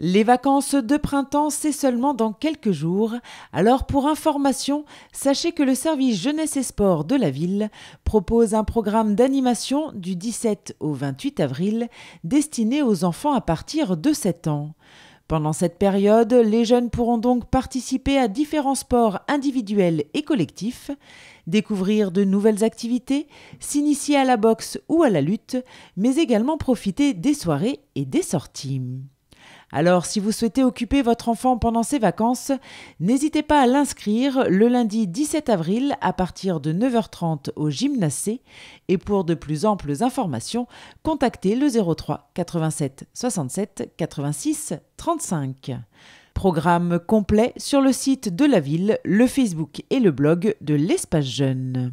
Les vacances de printemps, c'est seulement dans quelques jours. Alors pour information, sachez que le service jeunesse et sport de la ville propose un programme d'animation du 17 au 28 avril destiné aux enfants à partir de 7 ans. Pendant cette période, les jeunes pourront donc participer à différents sports individuels et collectifs, découvrir de nouvelles activités, s'initier à la boxe ou à la lutte, mais également profiter des soirées et des sorties. Alors si vous souhaitez occuper votre enfant pendant ses vacances, n'hésitez pas à l'inscrire le lundi 17 avril à partir de 9h30 au gymnase et pour de plus amples informations, contactez le 03 87 67 86 35. Programme complet sur le site de la ville, le Facebook et le blog de l'Espace Jeune.